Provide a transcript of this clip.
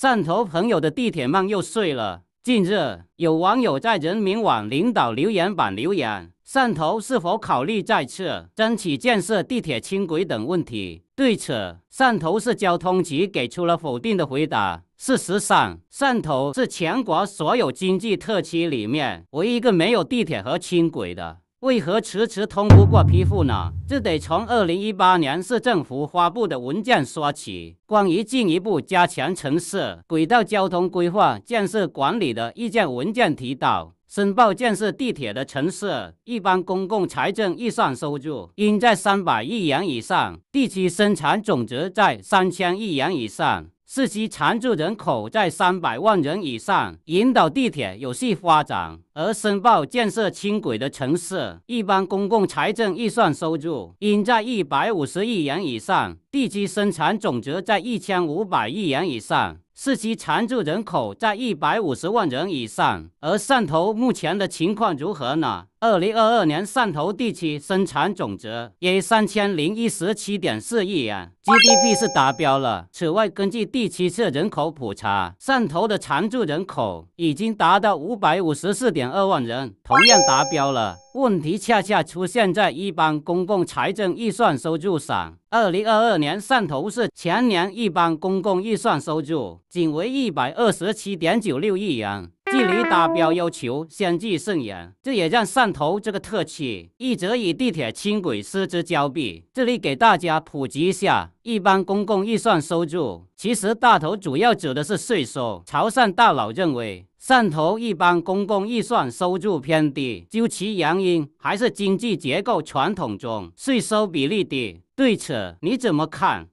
汕头朋友的地铁梦又碎了。近日，有网友在人民网领导留言板留言，汕头是否考虑再次争取建设地铁、轻轨等问题。对此，汕头市交通局给出了否定的回答。事实上，汕头是全国所有经济特区里面唯一一个没有地铁和轻轨的。为何迟迟通不过批复呢？这得从二零一八年市政府发布的文件说起。关于进一步加强城市轨道交通规划建设管理的意见文件提到，申报建设地铁的城市，一般公共财政预算收入应在三百亿元以上，地区生产总值在三千亿元以上，市区常住人口在三百万人以上，引导地铁有序发展。而申报建设轻轨的城市，一般公共财政预算收入应在一百五十亿元以上，地区生产总值在一千五百亿元以上，市区常住人口在一百五十万人以上。而汕头目前的情况如何呢？二零二二年汕头地区生产总值约三千零一十七点四亿元，GDP 是达标了。此外，根据第七次人口普查，汕头的常住人口已经达到五百五十四点。二万人同样达标了，问题恰恰出现在一般公共财政预算收入上。二零二二年，汕头市全年一般公共预算收入仅为一百二十七点九六亿元。距离达标要求相距甚远，这也让汕头这个特区一直与地铁轻轨失之交臂。这里给大家普及一下，一般公共预算收入其实大头主要指的是税收。潮汕大佬认为，汕头一般公共预算收入偏低，究其原因还是经济结构传统中税收比例低。对此，你怎么看？